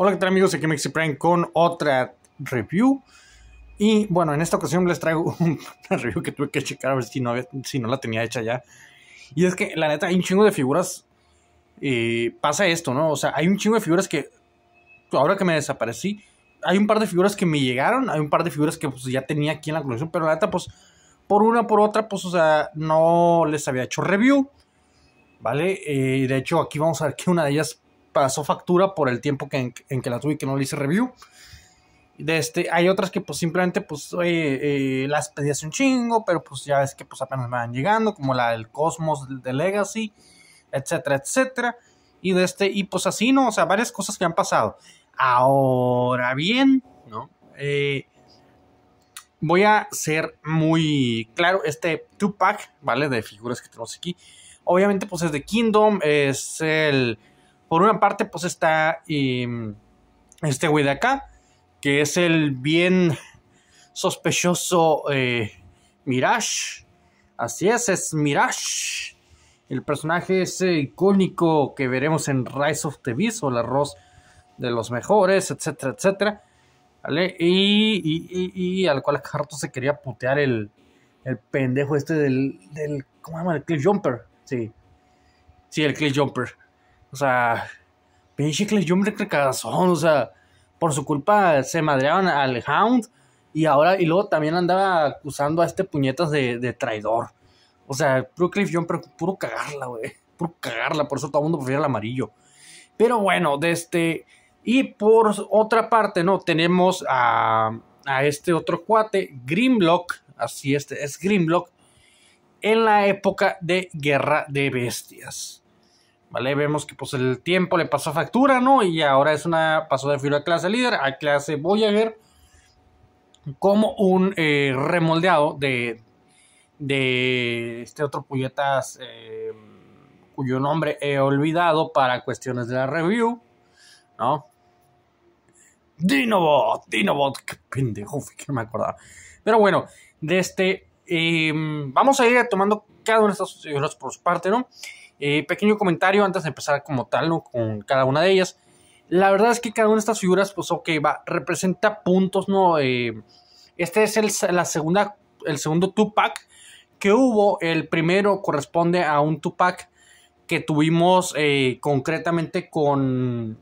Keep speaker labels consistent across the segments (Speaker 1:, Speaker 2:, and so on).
Speaker 1: Hola, ¿qué tal amigos? Aquí Mexi Prime con otra review. Y bueno, en esta ocasión les traigo una review que tuve que checar a ver si no, si no la tenía hecha ya. Y es que la neta, hay un chingo de figuras. Eh, pasa esto, ¿no? O sea, hay un chingo de figuras que. Ahora que me desaparecí, hay un par de figuras que me llegaron. Hay un par de figuras que pues, ya tenía aquí en la colección. Pero la neta, pues, por una por otra, pues, o sea, no les había hecho review. ¿Vale? Eh, y de hecho, aquí vamos a ver que una de ellas pasó factura por el tiempo que en, que la tuve y que no le hice review. De este, hay otras que pues simplemente pues eh, las pedí hace un chingo, pero pues ya es que pues apenas me van llegando, como la del Cosmos de Legacy, etcétera, etcétera. Y de este, y pues así, ¿no? O sea, varias cosas que han pasado. Ahora bien, ¿no? Eh, voy a ser muy claro, este 2-pack, ¿vale? De figuras que tenemos aquí. Obviamente pues es de Kingdom, es el... Por una parte, pues está em, este güey de acá, que es el bien sospechoso eh, Mirage. Así es, es Mirage. El personaje ese eh, icónico que veremos en Rise of the Beast o el arroz de los mejores, etcétera, etcétera. ¿Vale? Y, al cual Harto se quería putear el, pendejo este del, del. ¿Cómo se llama? El Cliff Jumper. Sí. Sí, el Cliff Jumper. O sea, pinche Clay que cagazón, o sea, por su culpa se madreaban al Hound y ahora, y luego también andaba acusando a este puñetas de, traidor. O sea, puro Cliff puro cagarla, güey. Puro cagarla, por eso todo el mundo prefiere el amarillo. Pero bueno, de este. Y por otra parte, ¿no? Tenemos a, este otro cuate, Grimlock. Así este es Grimlock. En la época de Guerra de Bestias. ¿vale? Vemos que pues el tiempo le pasó factura, ¿no? Y ahora es una, pasó de filo a clase líder a clase voy a ver como un eh, remoldeado de, de este otro pulletas eh, cuyo nombre he olvidado para cuestiones de la review, ¿no? Dinobot, Dinobot, qué pendejo, que no me acordaba. Pero bueno, de este, eh, vamos a ir tomando cada uno de estos por su parte, ¿no? Eh, pequeño comentario antes de empezar como tal con cada una de ellas. La verdad es que cada una de estas figuras, pues ok, va, representa puntos, ¿no? Eh, este es el, la segunda, el segundo Tupac que hubo. El primero corresponde a un Tupac que tuvimos eh, concretamente con,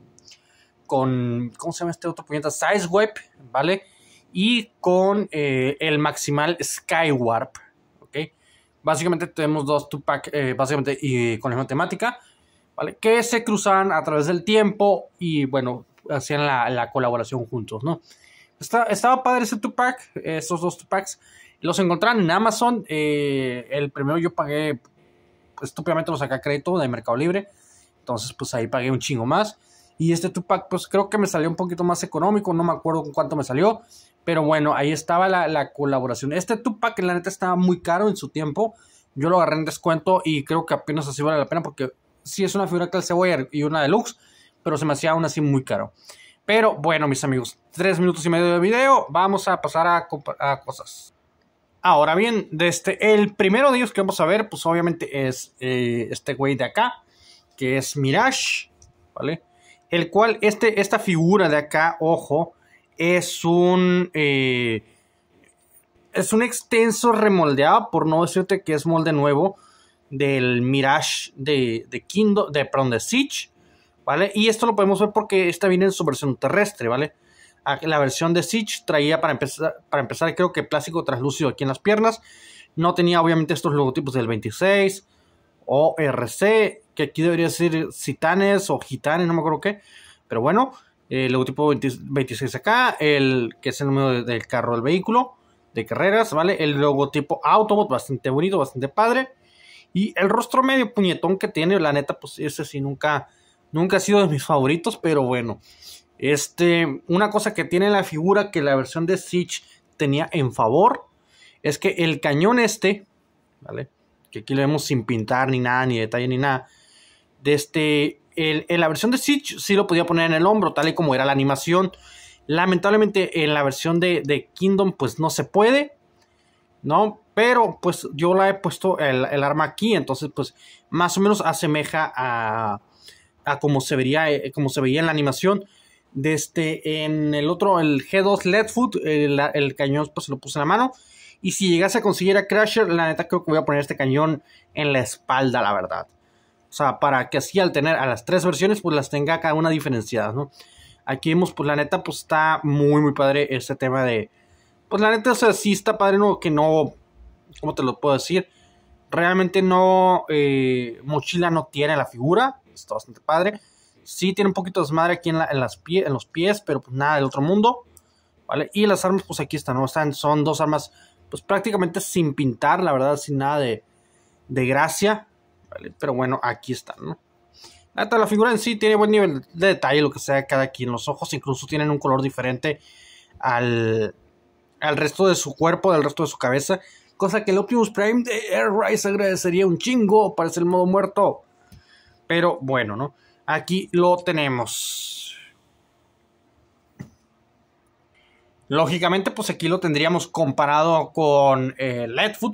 Speaker 1: con, ¿cómo se llama este otro puñeta? Size Web, ¿vale? Y con el maximal Skywarp, ¿ok? Básicamente tenemos dos Tupac, eh, básicamente y con la misma temática, ¿vale? Que se cruzaban a través del tiempo y bueno, hacían la, colaboración juntos, ¿no? estaba padre ese Tupac, estos dos Tupacs. Los encontraron en Amazon. Eh, el primero yo pagué, estúpidamente lo saqué a crédito de Mercado Libre. Entonces, pues ahí pagué un chingo más. Y este Tupac, pues creo que me salió un poquito más económico. No me acuerdo con cuánto me salió. Pero bueno, ahí estaba la, colaboración. Este Tupac, la neta, estaba muy caro en su tiempo. Yo lo agarré en descuento y creo que apenas así vale la pena porque sí es una figura el y una deluxe, pero se me hacía aún así muy caro. Pero bueno, mis amigos, tres minutos y medio de video, vamos a pasar a, cosas. Ahora bien, desde este, el primero de ellos que vamos a ver, pues obviamente es eh, este güey de acá, que es Mirage, ¿vale? El cual, este, esta figura de acá, ojo, es un... Eh, es un extenso remoldeado, por no decirte que es molde nuevo, del Mirage de, de de, perdón, de Siege, ¿vale? Y esto lo podemos ver porque esta viene en su versión terrestre, ¿vale? Ah, la versión de Siege traía para empezar, para empezar creo que plástico translúcido aquí en las piernas. No tenía obviamente estos logotipos del 26 o RC, que aquí debería decir Citanes o Gitanes, no me acuerdo qué. Pero bueno, eh, el logotipo 26 acá, el que es el número del carro del vehículo de carreras, ¿vale? El logotipo Autobot, bastante bonito, bastante padre. Y el rostro medio puñetón que tiene, la neta, pues ese sí nunca, nunca ha sido de mis favoritos, pero bueno. Este, una cosa que tiene la figura que la versión de Siege tenía en favor es que el cañón este, ¿vale? Que aquí lo vemos sin pintar ni nada, ni detalle ni nada. De este, en la versión de Siege sí lo podía poner en el hombro, tal y como era la animación. Lamentablemente en la versión de, Kingdom pues no se puede, ¿no? Pero pues yo la he puesto el, arma aquí, entonces pues más o menos asemeja a, a como, se vería, eh, como se veía en la animación. De este, en el otro, el G2 Leadfoot, eh, el, cañón pues se lo puse en la mano. Y si llegase a conseguir a Crasher, la neta creo que voy a poner este cañón en la espalda, la verdad. O sea, para que así al tener a las tres versiones, pues las tenga cada una diferenciadas, ¿no? Aquí vemos, pues la neta, pues está muy, muy padre este tema de... Pues la neta, o sea, sí está padre, ¿no? Que no... ¿Cómo te lo puedo decir? Realmente no... Eh, mochila no tiene la figura. Está bastante padre. Sí tiene un poquito de desmadre aquí en, las pie, en los pies, pero pues nada del otro mundo. ¿Vale? Y las armas, pues aquí están, ¿no? Están, son dos armas, pues prácticamente sin pintar, la verdad, sin nada de, de gracia. Pero bueno, aquí está ¿no? la figura en sí tiene buen nivel de detalle, lo que sea cada quien. Los ojos incluso tienen un color diferente al, resto de su cuerpo, del resto de su cabeza. Cosa que el Optimus Prime de Air Rise agradecería un chingo parece el modo muerto. Pero bueno, ¿no? Aquí lo tenemos. Lógicamente, pues aquí lo tendríamos comparado con eh,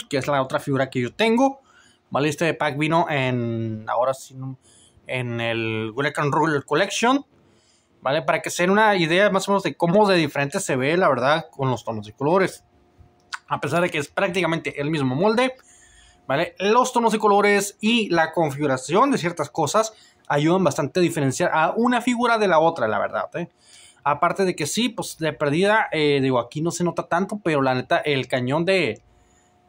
Speaker 1: que es la otra figura que yo tengo. ¿vale? Este de pack vino en, ahora sí, en el Hurricane Ruler Collection, ¿vale? Para que se den una idea más o menos de cómo de diferente se ve, la verdad, con los tonos y colores. A pesar de que es prácticamente el mismo molde, ¿vale? Los tonos y colores y la configuración de ciertas cosas ayudan bastante a diferenciar a una figura de la otra, la verdad, ¿eh? Aparte de que sí, pues de perdida, eh, digo, aquí no se nota tanto, pero la neta, el cañón de,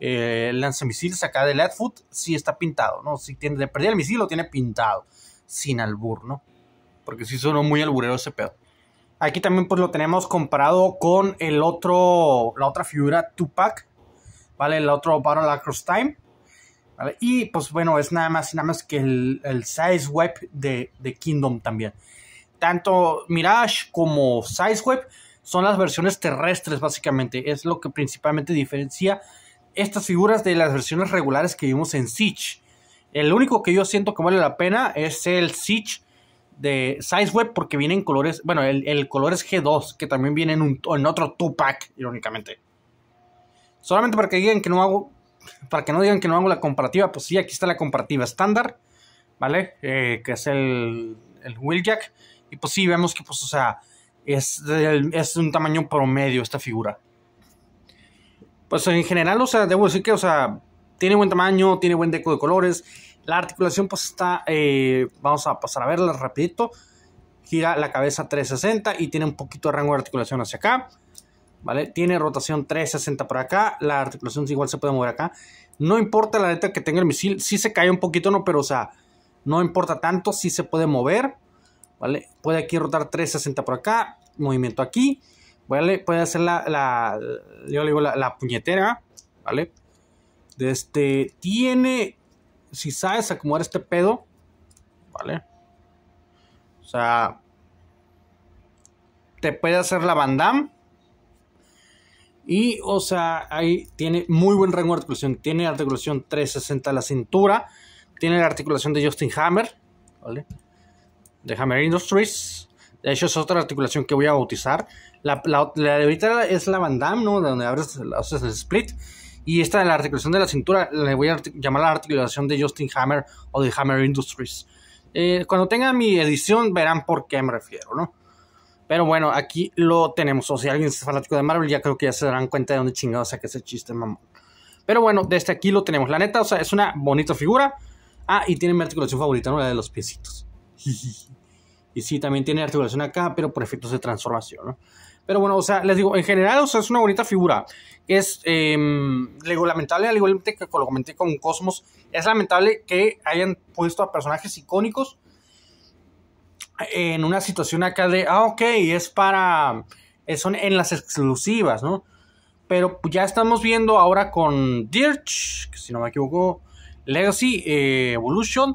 Speaker 1: eh, el lanzamisiles acá de Ledfoot Si está pintado, ¿no? Si tiene, de perder el misil lo tiene pintado, sin albur, Porque si sonó muy alburero ese pedo. Aquí también pues lo tenemos comparado con el otro, la otra figura Tupac, ¿vale? El otro Battle Across Time. Y pues bueno, es nada más y nada más que el, Size Web de, Kingdom también. Tanto Mirage como Size Web son las versiones terrestres básicamente. Es lo que principalmente diferencia estas figuras de las versiones regulares que vimos en Siege. El único que yo siento que vale la pena es el Siege de Web porque viene en colores, bueno, el, el color es G2, que también viene en, otro 2-pack, irónicamente. Solamente para que digan que no hago, para que no digan que no hago la comparativa, pues sí, aquí está la comparativa estándar, ¿vale? Eh, que es el, el Wheeljack. Y pues sí, vemos que, pues, o sea, es, es un tamaño promedio esta figura pues en general, o sea, debo decir que, o sea, tiene buen tamaño, tiene buen deco de colores. La articulación, pues está, eh, vamos a pasar a verla rapidito. Gira la cabeza 360 y tiene un poquito de rango de articulación hacia acá. ¿Vale? Tiene rotación 360 por acá. La articulación igual se puede mover acá. No importa la letra que tenga el misil. si se cae un poquito, ¿no? Pero, o sea, no importa tanto. si se puede mover. ¿Vale? Puede aquí rotar 360 por acá. Movimiento aquí. Puede hacer la, la yo digo, la, puñetera, ¿vale? Este, tiene, si sabes acomodar este pedo, ¿vale? O sea, te puede hacer la bandam. Y, o sea, ahí tiene muy buen rango de articulación. Tiene articulación 360 a la cintura. Tiene la articulación de Justin Hammer, ¿vale? De Hammer Industries de hecho, es otra articulación que voy a bautizar. La, de ahorita es la bandam, ¿no? De donde abres, haces el split. Y esta de la articulación de la cintura le voy a llamar la articulación de Justin Hammer o de Hammer Industries. Eh, cuando tenga mi edición verán por qué me refiero, ¿no? Pero bueno, aquí lo tenemos. O si alguien es fanático de Marvel, ya creo que ya se darán cuenta de dónde chingados saca ese chiste, mamón. Pero bueno, desde aquí lo tenemos. La neta, o sea, es una bonita figura. Ah, y tiene mi articulación favorita, ¿no? La de los piecitos. Y sí, también tiene articulación acá, pero por efectos de transformación, ¿no? Pero bueno, o sea, les digo, en general, o sea, es una bonita figura. Es, eh, lamentable, al igual que lo comenté con Cosmos, es lamentable que hayan puesto a personajes icónicos en una situación acá de, ah, ok, es para, eh, son en las exclusivas, ¿no? Pero ya estamos viendo ahora con Dirch, que si no me equivoco, Legacy eh, Evolution,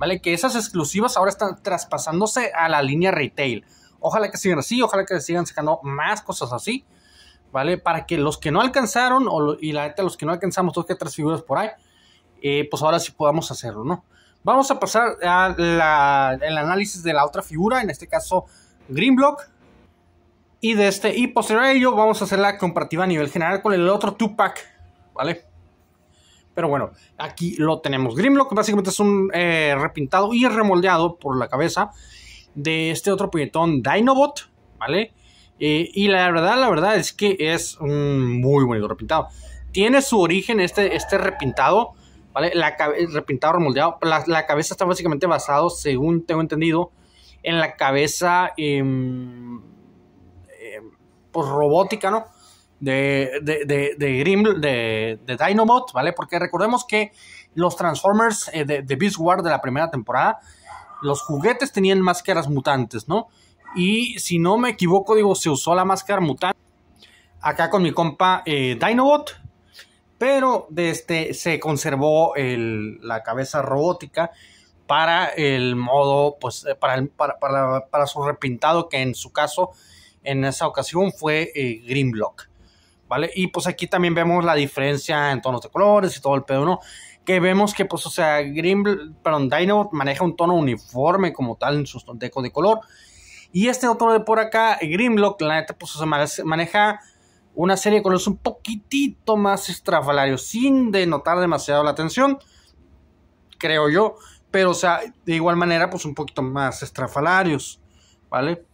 Speaker 1: ¿vale? Que esas exclusivas ahora están traspasándose a la línea retail. Ojalá que sigan así, ojalá que sigan sacando más cosas así, ¿vale? Para que los que no alcanzaron, o, y la neta, los que no alcanzamos dos que tres figuras por ahí, eh, pues ahora sí podamos hacerlo, ¿no? Vamos a pasar al análisis de la otra figura, en este caso Greenblock. Y de este, y posterior a ello, vamos a hacer la comparativa a nivel general con el otro Tupac, ¿vale? Pero bueno, aquí lo tenemos. Grimlock básicamente es un eh, repintado y remoldeado por la cabeza de este otro puñetón Dinobot, ¿vale? Eh, y la verdad, la verdad es que es un muy bonito repintado. Tiene su origen este, este repintado, ¿vale? La repintado, remoldeado. La, cabeza está básicamente basado, según tengo entendido, en la cabeza em, em, pues robótica, ¿no? de, de, de, Dinobot, ¿vale? Porque recordemos que los Transformers eh, de, Beast War de la primera temporada, los juguetes tenían máscaras mutantes, ¿no? Y si no me equivoco, digo, se usó la máscara mutante acá con mi compa eh, Dinobot, pero de este, se conservó la cabeza robótica para el modo, pues, eh, para, para, su repintado, que en su caso, en esa ocasión fue Grimlock. ¿vale? Y pues aquí también vemos la diferencia en tonos de colores y todo el pedo, ¿no? Que vemos que, pues, o sea, Green, perdón, Dino maneja un tono uniforme como tal en sus tonos de color. Y este otro de por acá, Grimlock, la neta, pues, o sea, maneja una serie de colores un poquitito más estrafalarios, sin denotar demasiado la atención, creo yo. Pero, o sea, de igual manera, pues un poquito más estrafalarios, ¿vale?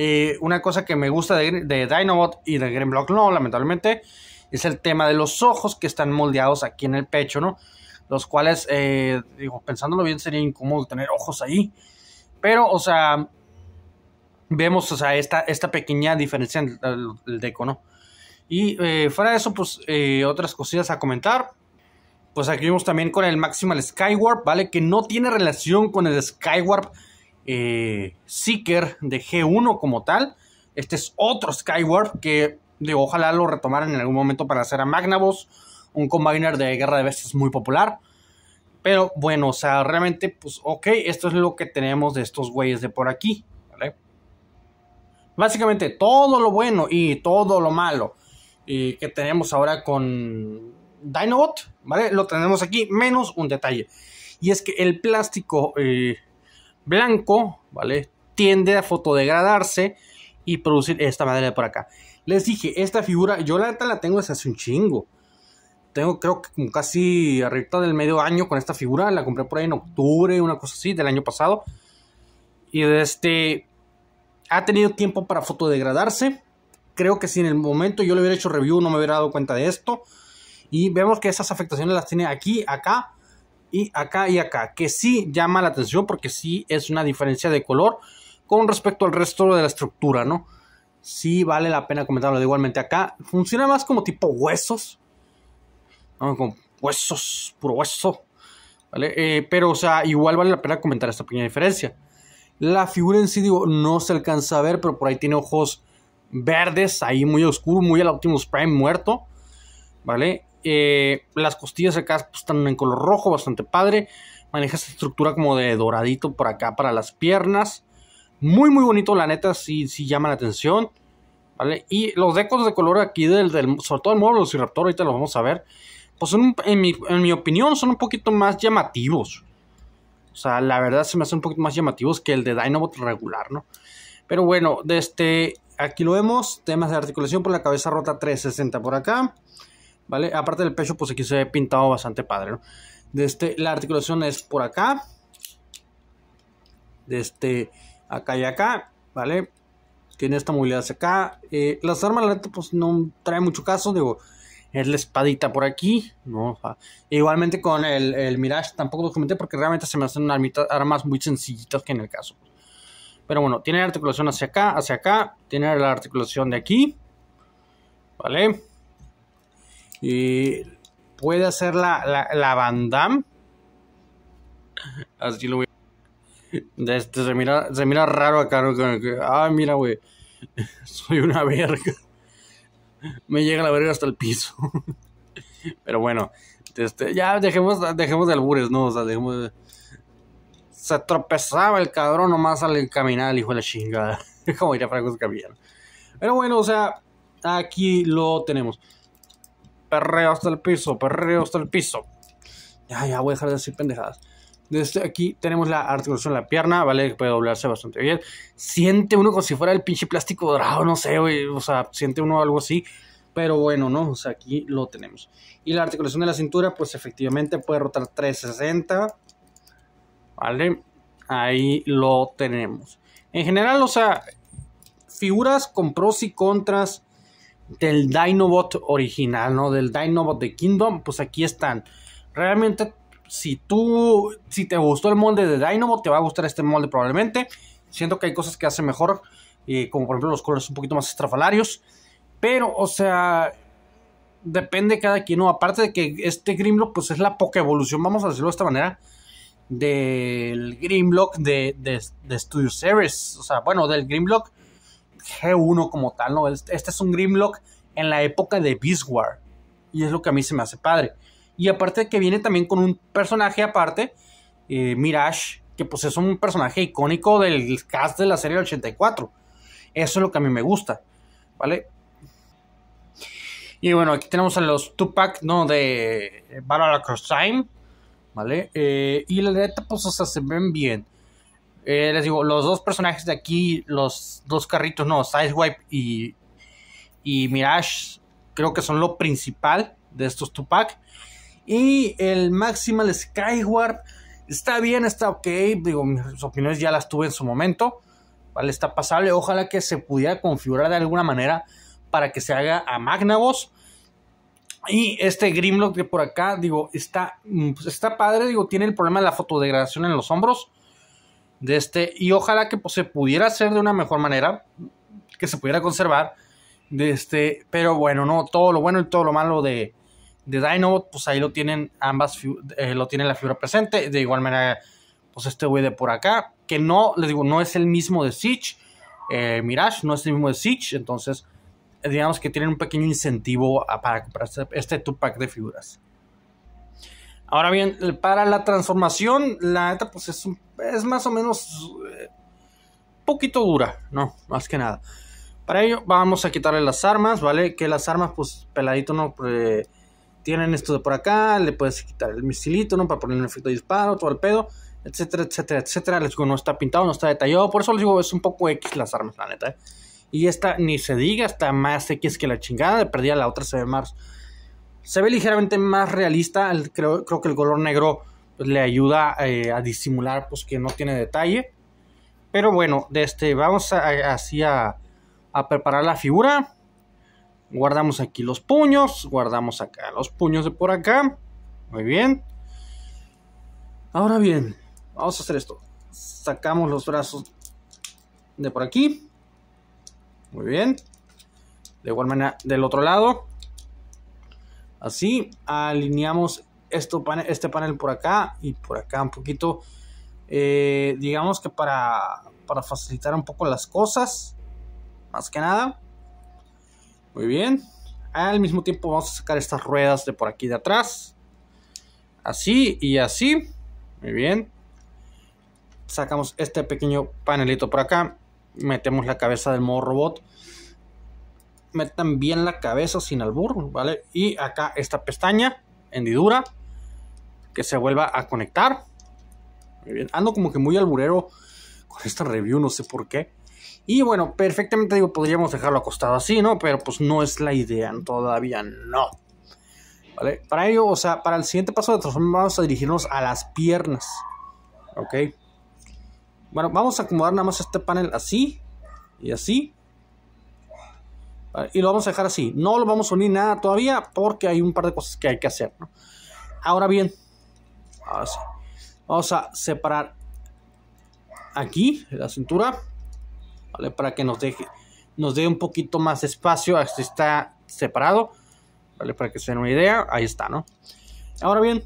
Speaker 1: Eh, una cosa que me gusta de, Dinobot y de Grimlock no, lamentablemente, es el tema de los ojos que están moldeados aquí en el pecho, ¿no? Los cuales, eh, digo, pensándolo bien, sería incómodo tener ojos ahí. Pero, o sea, vemos, o sea, esta, pequeña diferencia en el, deco, ¿no? Y eh, fuera de eso, pues, otras cosillas a comentar. Pues aquí vimos también con el Maximal Skywarp, ¿vale? Que no tiene relación con el Skywarp eh, Seeker de G1 como tal. Este es otro Skywarp que de, ojalá lo retomaran en algún momento para hacer a Magnavos, un combiner de guerra de bestias muy popular. Pero bueno, o sea, realmente, pues ok, esto es lo que tenemos de estos güeyes de por aquí. Básicamente todo lo bueno y todo lo malo eh, que tenemos ahora con Dinobot, ¿vale? Lo tenemos aquí, menos un detalle. Y es que el plástico eh, blanco, ¿vale? Tiende a fotodegradarse y producir esta madera por acá. Les dije, esta figura, yo la la tengo desde hace un chingo. Tengo creo que casi arriba del medio año con esta figura. La compré por ahí en octubre, una cosa así, del año pasado. Y este... Ha tenido tiempo para fotodegradarse. Creo que si en el momento yo le hubiera hecho review no me hubiera dado cuenta de esto. Y vemos que esas afectaciones las tiene aquí, acá y acá y acá, que sí llama la atención porque sí es una diferencia de color con respecto al resto de la estructura, ¿no? Sí vale la pena comentarlo. Igualmente acá funciona más como tipo huesos, Como huesos, puro hueso, ¿vale? Eh, pero, o sea, igual vale la pena comentar esta pequeña diferencia. La figura en sí, digo, no se alcanza a ver, pero por ahí tiene ojos verdes, ahí muy oscuro, muy al Optimus Prime muerto, ¿vale? Eh, las costillas acá pues, están en color rojo, bastante padre. Maneja esta estructura como de doradito por acá para las piernas. Muy, muy bonito, la neta, ...si sí llama la atención. ¿Vale? Y los decos de color aquí, del, sobre todo el módulo raptor ahorita lo vamos a ver, pues en, mi, opinión son un poquito más llamativos. O sea, la verdad se me hacen un poquito más llamativos que el de Dinobot regular, ¿no? Pero bueno, de este, aquí lo vemos, temas de articulación por la cabeza rota 360 por acá. ¿vale? Aparte del pecho, pues aquí se ve pintado bastante padre, De este, la articulación es por acá, de este, acá y acá, ¿vale? Tiene esta movilidad hacia acá. Eh, las armas, la neta, pues no trae mucho caso, digo, es la espadita por aquí, igualmente con el, el, Mirage tampoco lo comenté porque realmente se me hacen armas muy sencillitas que en el caso. Pero bueno, tiene la articulación hacia acá, hacia acá, tiene la articulación de aquí, ¿vale? Y puede hacer la, la, la Así lo voy a... Este, se, mira, raro acá, ¿no? Ah, mira, güey. Soy una verga. Me llega la verga hasta el piso. Pero bueno, este, ya dejemos, dejemos de albures, ¿no? O sea, dejemos de... Se tropezaba el cabrón nomás al caminar, al hijo de la chingada. Como diría Franco Escamilla. Pero bueno, o sea, aquí lo tenemos. Perreo hasta el piso, perreo hasta el piso. Ya, ya voy a dejar de decir pendejadas. Desde aquí tenemos la articulación de la pierna, ¿vale? Que puede doblarse bastante bien. Siente uno como si fuera el pinche plástico dorado, no sé, güey. O sea, siente uno algo así. Pero bueno, ¿no? O sea, aquí lo tenemos. Y la articulación de la cintura, pues efectivamente puede rotar 360. ¿Vale? Ahí lo tenemos. En general, o sea, figuras con pros y contras del Dinobot original, ¿no? Del Dinobot de Kingdom, pues aquí están. Realmente, si tú, si te gustó el molde de Dinobot, te va a gustar este molde probablemente. Siento que hay cosas que hace mejor, eh, como por ejemplo los colores un poquito más estrafalarios. Pero, o sea, depende cada quien, Aparte de que este Grimlock, pues es la poca evolución, vamos a decirlo de esta manera, del Grimlock de, de, de Studio Series. O sea, bueno, del Grimlock G1 como tal, ¿no? Este, este es un Grimlock en la época de Beast War. Y es lo que a mí se me hace padre. Y aparte que viene también con un personaje aparte, eh, Mirage, que pues es un personaje icónico del cast de la serie 84. Eso es lo que a mí me gusta, ¿vale? Y bueno, aquí tenemos a los Tupac, ¿no? De Battle Across Time, ¿vale? Eh, y la neta, pues, o sea, se ven bien. Eh, les digo, los dos personajes de aquí, los dos carritos, no, Sideswipe y, y Mirage, creo que son lo principal de estos Tupac. Y el Maximal Skyward está bien, está ok. Digo, mis opiniones ya las tuve en su momento. ¿Vale? Está pasable. Ojalá que se pudiera configurar de alguna manera para que se haga a Magnavos. Y este Grimlock de por acá, digo, está, mm, pues, está padre. Digo, tiene el problema de la fotodegradación en los hombros. De este, y ojalá que pues, se pudiera hacer de una mejor manera, que se pudiera conservar. De este, pero bueno, no, todo lo bueno y todo lo malo de, de Dinobot, pues ahí lo tienen ambas, eh, lo tienen la figura presente. De igual manera, pues este güey de por acá, que no, les digo, no es el mismo de Siege, eh, Mirage, no es el mismo de Siege, entonces digamos que tienen un pequeño incentivo para comprar este, two pack de figuras. Ahora bien, para la transformación, la neta, pues es, es más o menos Un eh, poquito dura, ¿no? Más que nada. Para ello, vamos a quitarle las armas, ¿vale? Que las armas, pues, peladito, ¿no? Pues, eh, tienen esto de por acá, le puedes quitar el misilito, ¿no? Para poner un efecto de disparo, todo el pedo, etcétera, etcétera, etcétera. Les digo, no está pintado, no está detallado, por eso les digo, es un poco X las armas, la neta, ¿eh? Y esta, ni se diga, está más X que la chingada, de perdida la otra se de más se ve ligeramente más realista, creo, que el color negro pues, le ayuda eh, a disimular pues, que no tiene detalle. Pero bueno, de este, vamos así a, a preparar la figura. Guardamos aquí los puños, guardamos acá los puños de por acá. Muy bien. Ahora bien, vamos a hacer esto. Sacamos los brazos de por aquí. Muy bien. De igual manera, del otro lado así. Alineamos esto, este panel por acá y por acá un poquito. Eh, digamos que para, para facilitar un poco las cosas. Más que nada. Muy bien. Al mismo tiempo vamos a sacar estas ruedas de por aquí de atrás. Así y así. Muy bien. Sacamos este pequeño panelito por acá. Metemos la cabeza del modo robot metan bien la cabeza sin albur, ¿vale? Y acá esta pestaña, hendidura, que se vuelva a conectar. Muy bien, ando como que muy alburero con esta review, no sé por qué. Y bueno, perfectamente digo, podríamos dejarlo acostado así, ¿no? Pero pues no es la idea, todavía no. ¿Vale? Para ello, o sea, para el siguiente paso de transformación vamos a dirigirnos a las piernas. ¿Ok? Bueno, vamos a acomodar nada más este panel así y así. Ah, y lo vamos a dejar así. No lo vamos a unir nada todavía porque hay un par de cosas que hay que hacer. Ahora bien, ahora Vamos a separar aquí la cintura. Para que nos deje, nos dé un poquito más espacio. que este está separado. Para que se den una idea. Ahí está, ¿no? Ahora bien,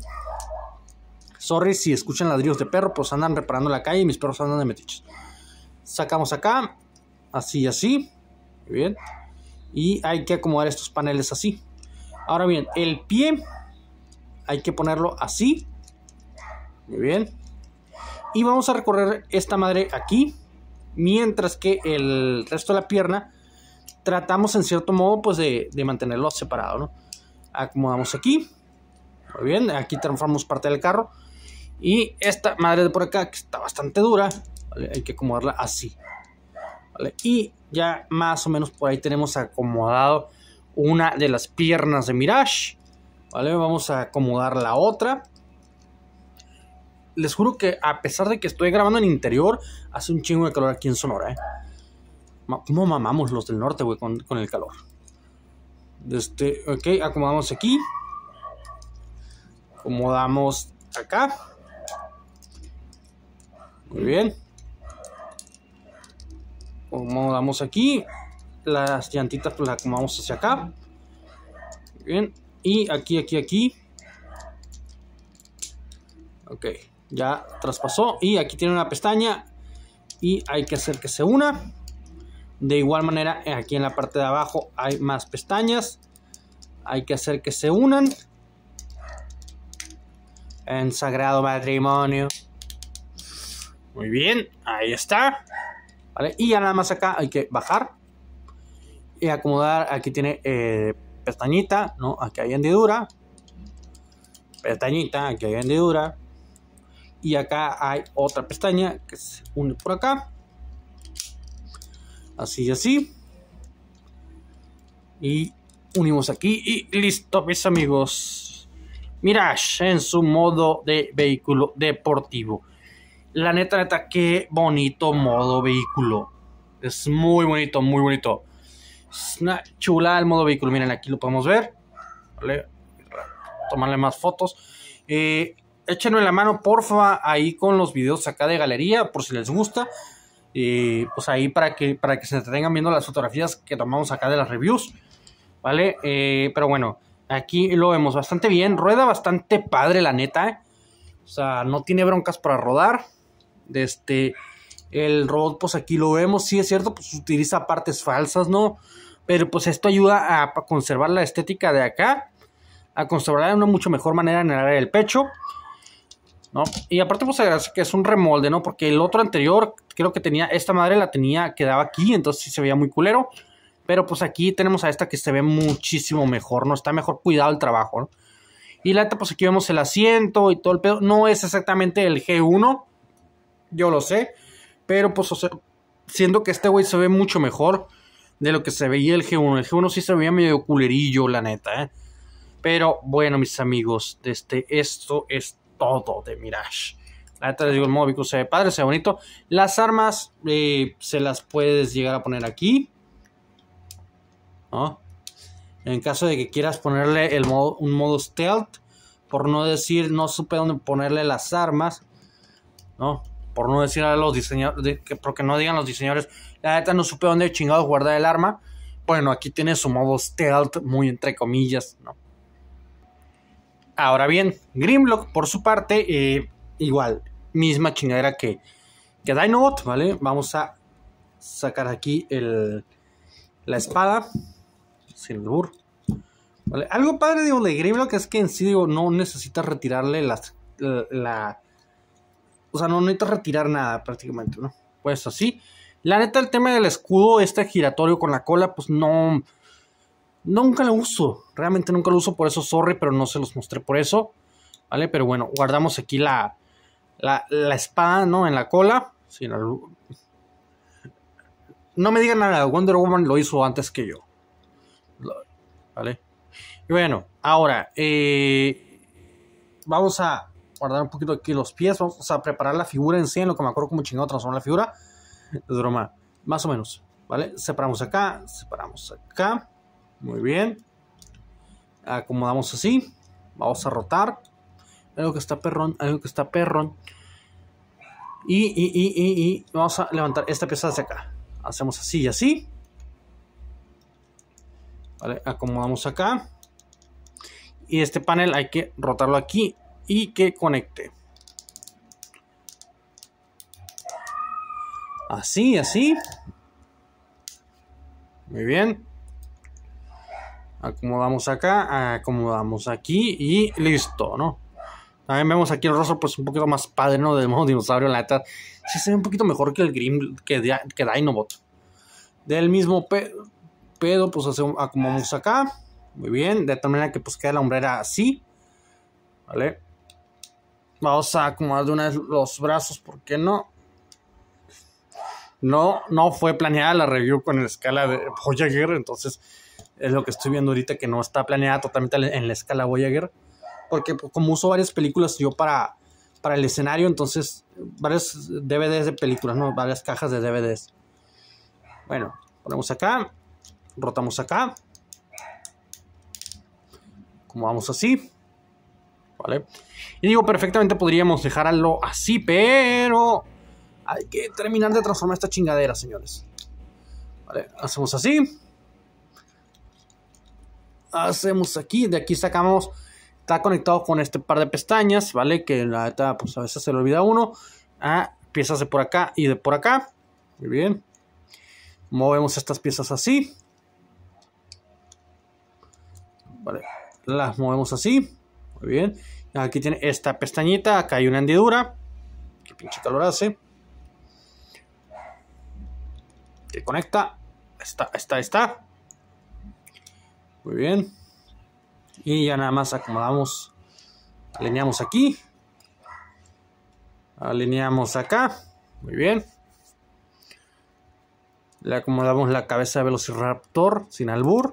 Speaker 1: Sorry si escuchan ladrillos de perro, pues andan reparando la calle y mis perros andan de metiches. Sacamos acá, así y así. Muy bien y hay que acomodar estos paneles así. Ahora bien, el pie hay que ponerlo así. Muy bien. Y vamos a recorrer esta madre aquí. Mientras que el resto de la pierna tratamos en cierto modo pues de, de mantenerlo separado. Acomodamos aquí. Muy bien, aquí transformamos parte del carro. Y esta madre de por acá que está bastante dura. Hay que acomodarla así. ¿vale? Y ya más o menos por ahí tenemos acomodado una de las piernas de Mirage. ¿Vale? Vamos a acomodar la otra. Les juro que a pesar de que estoy grabando en interior, hace un chingo de calor aquí en Sonora, ¿eh? ¿Cómo mamamos los del norte, güey, con, el calor? Este, ok, acomodamos aquí. Acomodamos acá. Muy bien damos aquí las llantitas pues, las acomodamos hacia acá bien y aquí aquí aquí ok ya traspasó y aquí tiene una pestaña y hay que hacer que se una de igual manera aquí en la parte de abajo hay más pestañas hay que hacer que se unan en sagrado matrimonio muy bien ahí está y ya nada más acá hay que bajar y acomodar. Aquí tiene eh, pestañita, ¿no? Aquí hay hendidura. Pestañita, aquí hay hendidura. Y acá hay otra pestaña que se une por acá. Así y así. Y unimos aquí y listo, mis amigos. Mirage en su modo de vehículo deportivo. La neta, neta, qué bonito modo vehículo. Es muy bonito, muy bonito. Es una chulada el modo vehículo. Miren, aquí lo podemos ver. ¿Vale? Tomarle más fotos. Eh, échenme la mano, porfa, ahí con los videos acá de galería, por si les gusta. Y pues ahí para que, para que se entretengan viendo las fotografías que tomamos acá de las reviews. ¿Vale? Eh, pero bueno, aquí lo vemos bastante bien. Rueda bastante padre, la neta. Eh. O sea, no tiene broncas para rodar este, el robot, pues aquí lo vemos, sí es cierto, pues utiliza partes falsas, ¿no? Pero pues esto ayuda a, conservar la estética de acá, a conservarla de una mucho mejor manera en el área del pecho, ¿no? Y aparte pues que es un remolde, ¿no? Porque el otro anterior, creo que tenía, esta madre la tenía, quedaba aquí, entonces sí se veía muy culero. Pero pues aquí tenemos a esta que se ve muchísimo mejor, ¿no? Está mejor cuidado el trabajo, Y la pues aquí vemos el asiento y todo el pedo. No es exactamente el G1, yo lo sé, pero pues, o siendo que este güey se ve mucho mejor de lo que se veía el G1. El G1 sí se veía medio culerillo, la neta, ¿eh? Pero bueno, mis amigos, este, esto es todo de Mirage. La neta les digo, el modo se ve padre, se ve bonito. Las armas eh, se las puedes llegar a poner aquí. ¿No? En caso de que quieras ponerle el modo, un modo stealth, por no decir, no supe dónde ponerle las armas, ¿no? por no decir a los diseñadores, porque no digan los diseñadores, la neta no supe dónde chingado guardar el arma. Bueno, aquí tiene su modo stealth, muy entre comillas, ¿no? Ahora bien, Grimlock, por su parte, eh, igual, misma chingadera que, que Dinobot, ¿vale? Vamos a sacar aquí el, la espada, Silver. ¿Vale? Algo padre, digo, de Grimlock es que en sí, digo, no necesitas retirarle las, la o sea, no necesito retirar nada prácticamente, ¿no? Pues así. La neta, el tema del escudo, este giratorio con la cola, pues no. Nunca lo uso. Realmente nunca lo uso. Por eso, sorry, pero no se los mostré por eso. ¿Vale? Pero bueno, guardamos aquí la, la, espada, ¿no? En la cola. No me digan nada. Wonder Woman lo hizo antes que yo. ¿Vale? Y bueno, ahora. Eh, vamos a guardar un poquito aquí los pies, vamos a preparar la figura en sí, en lo que me acuerdo como chingado transformar la figura. Es broma, más o menos, ¿vale? Separamos acá, separamos acá, muy bien. Acomodamos así, vamos a rotar. Algo que está perrón, algo que está perrón. Y, y, y, y, vamos a levantar esta pieza hacia acá. Hacemos así y así. Vale, acomodamos acá. Y este panel hay que rotarlo aquí y que conecte. Así, así. Muy bien. Acomodamos acá, acomodamos aquí y listo, ¿no? También vemos aquí el rostro pues un poquito más padre, ¿no? Del modo dinosaurio, la neta. Sí se ve un poquito mejor que el Grim, que, que Dinobot. Del mismo pedo, pues acomodamos acá. Muy bien. De tal manera que pues queda la hombrera así. ¿Vale? Vamos a acomodar de una vez los brazos, ¿por qué no? No, no fue planeada la review con la escala de Voyager, entonces es lo que estoy viendo ahorita que no está planeada totalmente en la escala Voyager, porque pues, como uso varias películas yo para, para el escenario, entonces varios DVDs de películas, ¿no? Varias cajas de DVDs. Bueno, ponemos acá, rotamos acá, como vamos así, y digo, perfectamente podríamos dejarlo así, pero hay que terminar de transformar esta chingadera, señores. Vale, hacemos así. Hacemos aquí, de aquí sacamos, está conectado con este par de pestañas, ¿vale? Que la neta, pues a veces se le olvida uno. Ah, piezas de por acá y de por acá. Muy bien. Movemos estas piezas así. Vale, las movemos así. Muy bien. Aquí tiene esta pestañita. Acá hay una hendidura. que pinche calor hace. Que conecta. Está, está, está. Muy bien. Y ya nada más acomodamos. Alineamos aquí. Alineamos acá. Muy bien. Le acomodamos la cabeza de Velociraptor sin albur.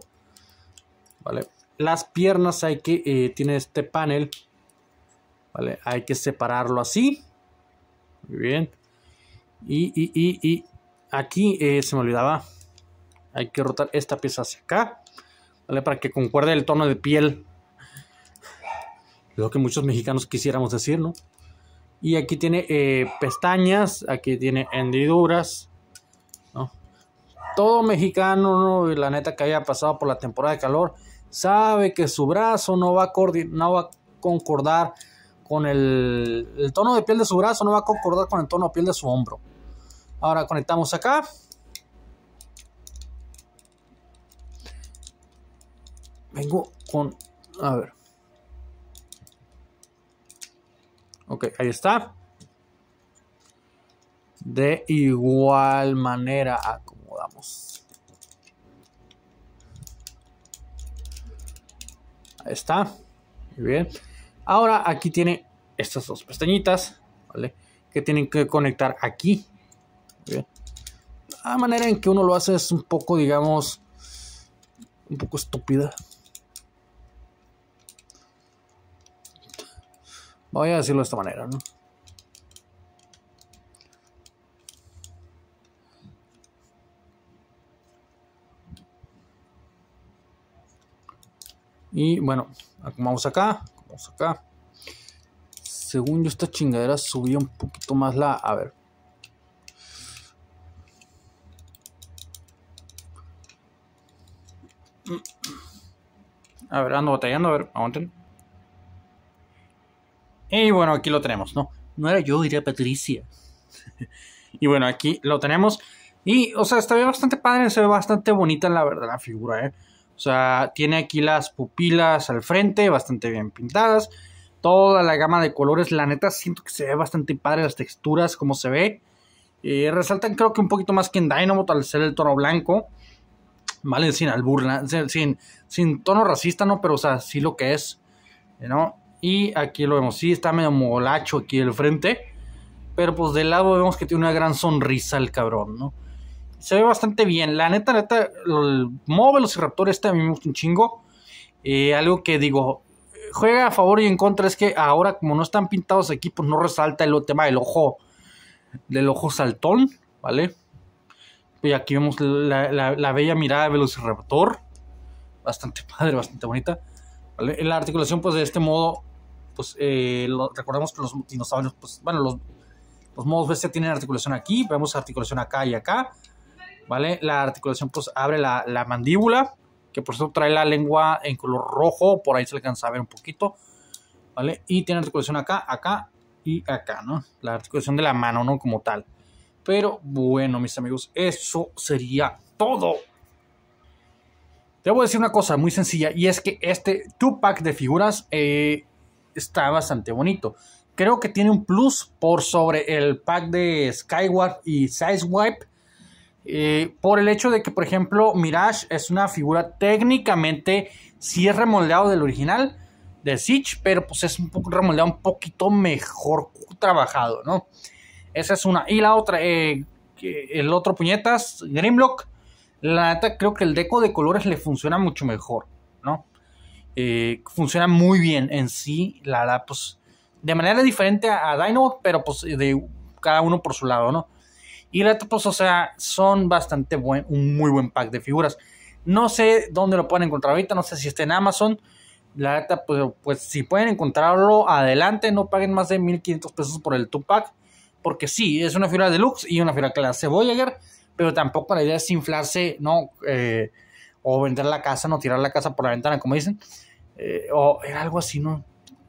Speaker 1: Vale las piernas hay que, eh, tiene este panel, ¿vale? Hay que separarlo así. Muy bien. Y, y, y, y aquí eh, se me olvidaba. Hay que rotar esta pieza hacia acá, ¿vale? Para que concuerde el tono de piel. Lo que muchos mexicanos quisiéramos decir, ¿no? Y aquí tiene eh, pestañas, aquí tiene hendiduras, Todo mexicano, ¿no? la neta que haya pasado por la temporada de calor, sabe que su brazo no va a, no va concordar con el, el, tono de piel de su brazo, no va a concordar con el tono de piel de su hombro. Ahora conectamos acá. Vengo con... A ver. Ok, ahí está. De igual manera acomodamos. Ahí está. Muy bien. Ahora aquí tiene estas dos pestañitas, ¿vale? Que tienen que conectar aquí. bien. La manera en que uno lo hace es un poco, digamos, un poco estúpida. Voy a decirlo de esta manera, ¿no? Y bueno, vamos acá, vamos acá. Según yo, esta chingadera subía un poquito más la... A ver. A ver, ando batallando, a ver, aguanten. Y bueno, aquí lo tenemos, ¿no? No era yo, era Patricia. y bueno, aquí lo tenemos. Y, o sea, está bastante padre, se ve bastante bonita, la verdad, la figura, ¿eh? O sea, tiene aquí las pupilas al frente, bastante bien pintadas. Toda la gama de colores, la neta, siento que se ve bastante padre las texturas, como se ve. Eh, resaltan creo que un poquito más que en Dynamo tal ser el tono blanco. Vale, sin alburna, sin, sin tono racista, ¿no? Pero, o sea, sí lo que es, ¿no? Y aquí lo vemos, sí, está medio molacho aquí el frente. Pero pues de lado vemos que tiene una gran sonrisa el cabrón, ¿no? se ve bastante bien. La neta, neta, el modo velociraptor este a mí me gusta un chingo. Eh, algo que digo, juega a favor y en contra es que ahora como no están pintados aquí, pues no resalta el tema del ojo, del ojo saltón, ¿vale? Y aquí vemos la, bella mirada de velociraptor. Bastante padre, bastante bonita. En la articulación, pues de este modo, pues eh, recordemos que los dinosaurios, pues bueno, los, los modos bestia tienen articulación aquí, vemos articulación acá y acá. ¿vale? La articulación pues abre la, mandíbula, que por eso trae la lengua en color rojo, por ahí se alcanza a ver un poquito, ¿vale? Y tiene articulación acá, acá y acá, ¿no? La articulación de la mano, ¿no? Como tal. Pero bueno, mis amigos, eso sería todo. Debo decir una cosa muy sencilla y es que este 2-pack de figuras eh, está bastante bonito. Creo que tiene un plus por sobre el pack de Skyward y Sideswipe eh, por el hecho de que, por ejemplo, Mirage es una figura técnicamente, si es remoldeado del original, de Siege, pero pues es un poco remoldeado un poquito mejor trabajado, ¿no? Esa es una. Y la otra, eh, el otro puñetas, Grimlock, la neta creo que el deco de colores le funciona mucho mejor, ¿no? Eh, funciona muy bien en sí, la, da, pues de manera diferente a, a Dino, pero pues de cada uno por su lado, ¿no? Y la pues, o sea, son bastante buen, un muy buen pack de figuras. No sé dónde lo pueden encontrar ahorita, no sé si está en Amazon. La neta, pues, pues si pueden encontrarlo, adelante, no paguen más de 1500 pesos por el Tupac. Porque sí, es una figura de deluxe y una figura clase Voyager, pero tampoco la idea es inflarse, ¿no? Eh, o vender la casa, no tirar la casa por la ventana, como dicen. Eh, o era algo así, ¿no?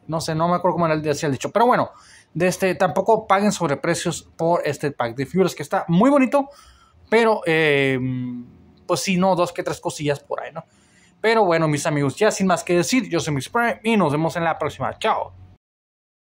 Speaker 1: No sé, no me acuerdo cómo era el, el dicho. Pero bueno, de este, tampoco paguen sobreprecios por este pack de figuras, que está muy bonito, pero em, pues si no, dos que tres cosillas por ahí, ¿no? Pero bueno, mis amigos, ya sin más que decir, yo soy Mix Prime y nos vemos en la próxima. Chao.